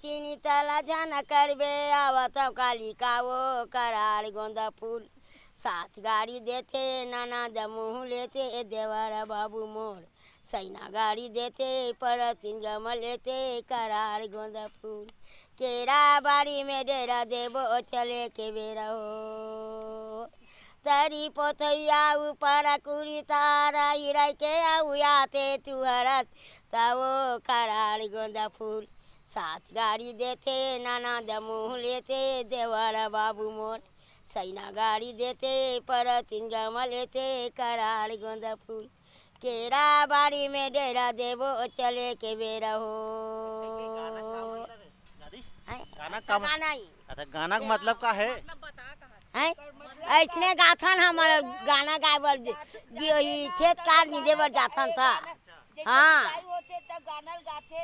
चीनी तला जाना करबे आवत कालिका वो करार गोंदा फूल सास गाड़ी देते नाना दमोह लेते ए देवर बाबू मोर सैना गाड़ी देते पर गम लेते करार गोंदा फूल केरा बारी में डेरा देव चले के बेरा हो तरी पोथैया ऊपर कुरी तारा हिरा के आऊ आते तुहरत तवो करार गोंदा फूल साथ गाड़ी देते नाना दमोह लेते देवर बाबू मोर सैना गाड़ी देते पर गम लेते करार गोंदा फूल केरा बारी में डेरा देवो चले के बेरा हो गाना का मतलब का है ऐसने मतलब गाथन हमारा गाना गाय बर खेत कार निदे बर जाथन था हाँ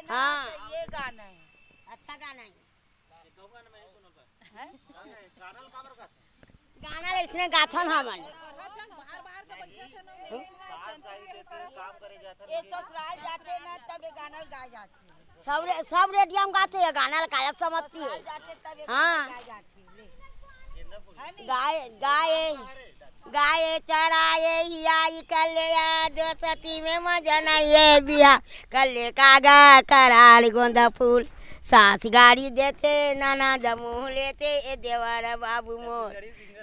हाँ तो ये गाना है अच्छा गाना है गाना तो तो इसने गाथन हम तो सब रेडियो में गाते है गाना कायत समझती है हाँ गाय गाय गाय चढ़ाए हियाई कल्याया में मजा नहीं है बिहा कल्ले कागा करार गोंदा फूल साथ गाड़ी देते नाना दमोह लेते ए देवर बाबू मोर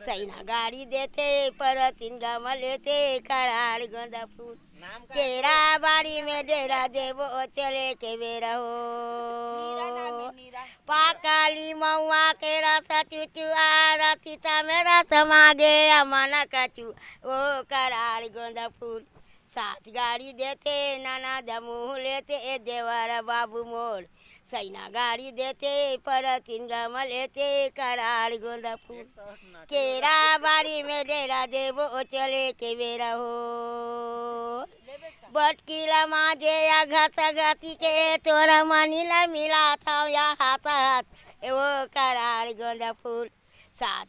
सैना गाड़ी देते पर गम लेते करार गंदा फूल बारी में डेरा देव चले के बेरा हो पाकाली मऊआ के रसा चुचू आ रसीता में रस मागे अमन कचू ओ करार गोंदा फूल साथ गाड़ी देते नाना दमोह लेते ए देवर बाबू मोर सैना गाडी देते परतिन गमल येते करार गोंदा फुल केरा बारी में डेरा देवो चले के बेरा हो बटकिला माझे या घाताघातीचे तोरा मानीला मिला थाव या हातात एवो कराड गोंदा फुल साथ